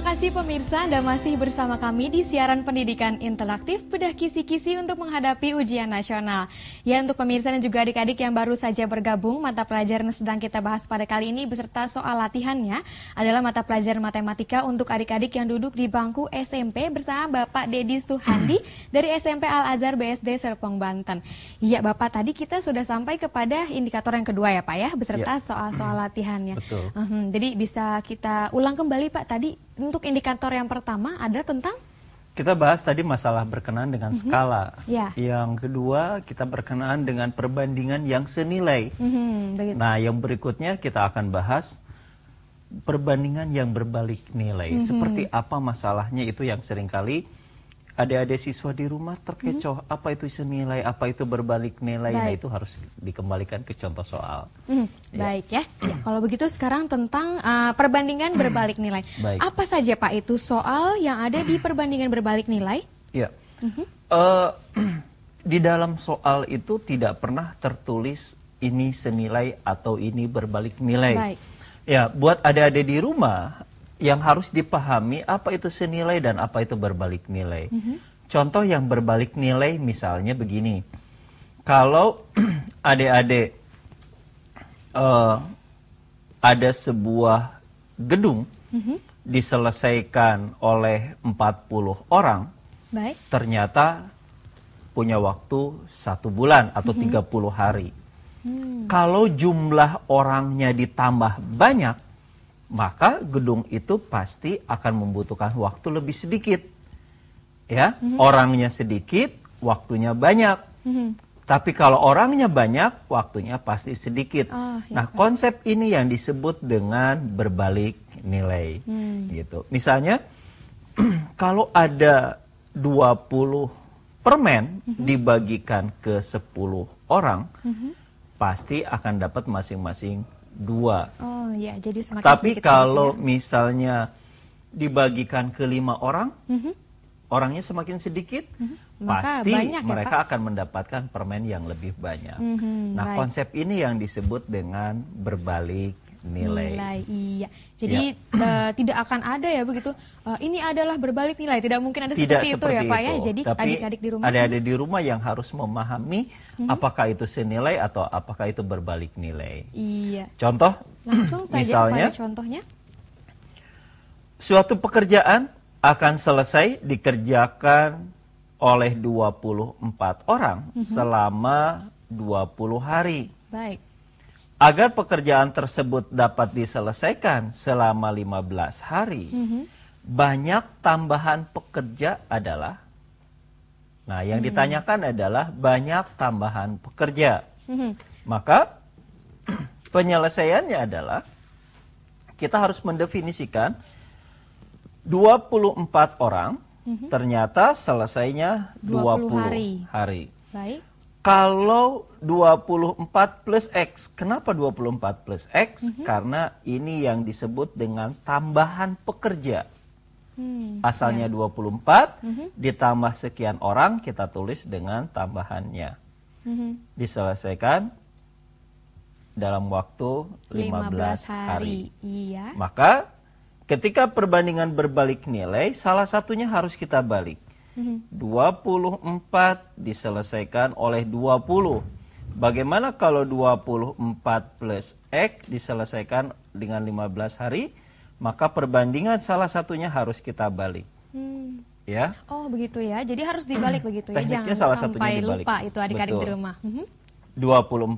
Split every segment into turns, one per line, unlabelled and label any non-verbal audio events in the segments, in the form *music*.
Terima kasih pemirsa Anda masih bersama kami di siaran pendidikan interaktif Bedah Kisi-Kisi untuk menghadapi ujian nasional. Ya untuk pemirsa dan juga adik-adik yang baru saja bergabung, mata pelajaran yang sedang kita bahas pada kali ini beserta soal latihannya adalah mata pelajaran matematika untuk adik-adik yang duduk di bangku SMP bersama Bapak Dedi Suhandi dari SMP Al-Azhar BSD Serpong Banten. Iya Bapak tadi kita sudah sampai kepada indikator yang kedua ya Pak ya beserta iya. soal-soal latihannya. Betul. Mhm, jadi bisa kita ulang kembali Pak tadi untuk masuk indikator yang pertama ada tentang
kita bahas tadi masalah berkenaan dengan mm-hmm. skala. Yeah. Yang kedua, kita berkenaan dengan perbandingan yang senilai. Mm-hmm, nah, yang berikutnya kita akan bahas perbandingan yang berbalik nilai. Mm-hmm. Seperti apa masalahnya itu yang seringkali adik-adik siswa di rumah terkecoh hmm. apa itu senilai apa itu berbalik nilai nah itu harus dikembalikan ke contoh soal
hmm, ya. baik ya, *clears throat* ya kalau begitu sekarang tentang uh, perbandingan berbalik *clears throat* nilai baik. apa saja pak itu soal yang ada di *clears throat* perbandingan berbalik nilai ya hmm.
uh, di dalam soal itu tidak pernah tertulis ini senilai atau ini berbalik nilai baik. ya buat ada-ada di rumah yang harus dipahami apa itu senilai dan apa itu berbalik nilai. Mm -hmm. Contoh yang berbalik nilai misalnya begini. Kalau *clears throat* adik-adik uh, ada sebuah gedung mm -hmm. diselesaikan oleh 40 orang, Baik. ternyata punya waktu satu bulan atau mm -hmm. 30 hari. Hmm. Kalau jumlah orangnya ditambah banyak, maka gedung itu pasti akan membutuhkan waktu lebih sedikit. Ya, mm -hmm. orangnya sedikit, waktunya banyak. Mm -hmm. Tapi kalau orangnya banyak, waktunya pasti sedikit. Oh, ya nah, konsep ini yang disebut dengan berbalik nilai. Hmm. Gitu. Misalnya *clears throat* kalau ada 20 permen mm -hmm. dibagikan ke 10 orang, mm -hmm. pasti akan dapat masing-masing dua.
Oh ya, jadi semakin Tapi sedikit kalau ya.
misalnya dibagikan ke lima orang, mm -hmm. orangnya semakin sedikit, mm -hmm. pasti banyak, ya, mereka ya, akan mendapatkan permen yang lebih banyak. Mm -hmm, nah, baik. konsep ini yang disebut dengan berbalik nilai. Nilai,
iya. Jadi ya. uh, tidak akan ada ya begitu. Uh, ini adalah berbalik nilai. Tidak mungkin ada tidak seperti, seperti itu ya Pak ya. itu. ya. Jadi adik-adik di rumah. Adik-adik
di rumah yang harus memahami mm hmm. apakah itu senilai atau apakah itu berbalik nilai. Iya. Contoh.
Langsung saja misalnya, pada contohnya.
Suatu pekerjaan akan selesai dikerjakan oleh 24 orang mm -hmm. selama 20 hari. Baik agar pekerjaan tersebut dapat diselesaikan selama 15 hari, mm -hmm. banyak tambahan pekerja adalah Nah, yang mm -hmm. ditanyakan adalah banyak tambahan pekerja. Mm -hmm. Maka *clears throat* penyelesaiannya adalah kita harus mendefinisikan 24 orang mm -hmm. ternyata selesainya 20, 20 hari. hari. Baik kalau 24 plus X. Kenapa 24 plus X? Mm -hmm. Karena ini yang disebut dengan tambahan pekerja. Hmm, Asalnya ya. 24, mm -hmm. ditambah sekian orang, kita tulis dengan tambahannya. Mm -hmm. Diselesaikan dalam waktu 15, 15 hari. hari. Iya. Maka ketika perbandingan berbalik nilai, salah satunya harus kita balik. 24 mhm. diselesaikan oleh 20. Bagaimana kalau 24 plus X diselesaikan dengan 15 hari? Maka perbandingan salah satunya harus kita balik. Hmm. Ya.
Oh begitu ya, jadi harus dibalik begitu ya, Tekniknya jangan salah sampai dibalik. lupa itu adik-adik di rumah.
24 mhm.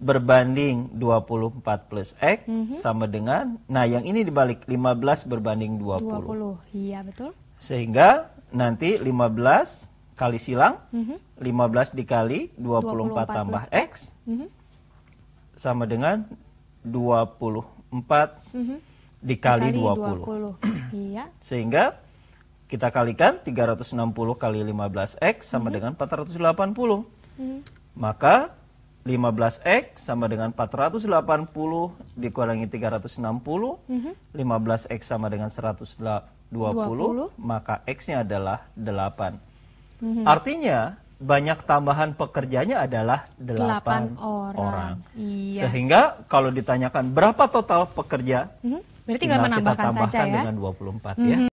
berbanding 24 plus X mm -hmm. sama dengan, nah yang ini dibalik 15 berbanding 20. 20, iya betul. Sehingga nanti 15 kali silang, mm -hmm. 15 dikali 24, 24 tambah X, Mm -hmm. sama dengan 24 mm -hmm. dikali, dikali 20.
20. *clears throat* iya.
Sehingga kita kalikan 360 kali 15X sama mm -hmm. dengan 480. Mm -hmm. Maka 15X sama dengan 480 dikurangi 360, mm -hmm. 15X sama dengan 180. 20, 20. maka X-nya adalah 8. Mm -hmm. Artinya banyak tambahan pekerjanya adalah 8, 8
orang. orang. Iya.
Sehingga kalau ditanyakan berapa total pekerja,
mm -hmm. berarti tinggal kita tambahkan saja ya.
dengan 24 mm -hmm. ya.
Mhm.